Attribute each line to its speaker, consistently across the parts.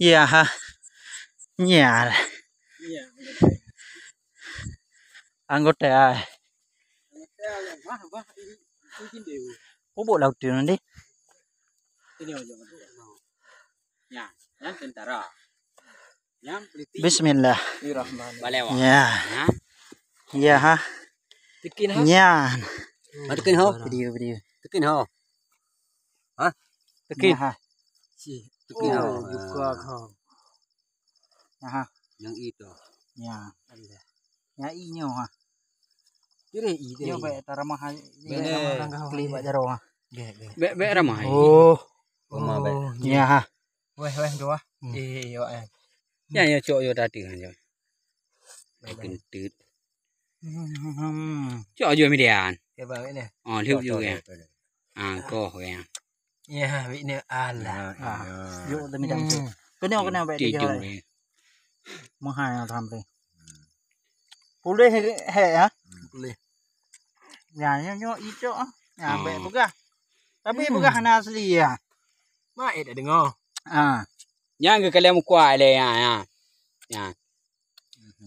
Speaker 1: nhà dạ ha nhà ăn có trà có bộ đầu trường đi Bismillah. Ya. Ya à? dạ. dạ ha. Tekin ha. Ya. Tekin ha. Video video. Tekin ha. Ha? Tekin ha. Tukinaw. Oh, yukag ha. Aha. Yang ito. Ya. Ya inyo ha. Dire ide. Yo be taramah. Be kli ba jaro ha. Be be ramah. Oh. Oma be. Ya ha. Weh weh nhà Eh yo eh. Ya ya cok yo tadi kan yo. Kentut. Cok à median. Ya ba ini. Oh, thiếu vô kìa. Ờ, à, cô kìa. Ya, yeah, wit ya, ah, ya. hmm. lah ni ala. Yo demi dan tu. Kena kena baik dia. Tidur. Mahal nak sampai. Boleh he ya? Boleh. Ya, yo yo ijo ah. Ya, baik buka. Tapi buka hana asli ya. Mak dah dengar. Ha. Yang kalau mu kuat le ya ya. Ya.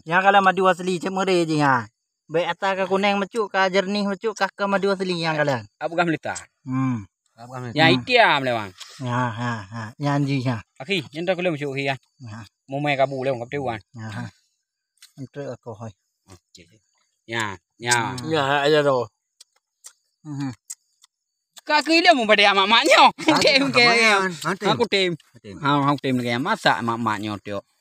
Speaker 1: Yang kalau madu asli cuma dia je ha. Baik atas ke kuning macuk ke jernih macuk ke madu asli yang eh, kalau. Apa kah melita? Hmm. nhà à? À, à, nhà tiệm này anh gì nhỉ à khi ഞാൻ ഇറ്റ് ആമലെ വാങ്ങ ഞാൻ ചെയ്യാം അഖി എൻ്റെ കൊല്ലം ഷോ ചെയ്യാൻ മുമ്മയൊക്കെ പൂളെ കപ്പ nhà nhà nhà ừ. ai giờ rồi ừ. cái cứ là một bài mà mãn nhau tìm anh cũng tìm không tìm cái mắt sợ mà mặn nhau tiêu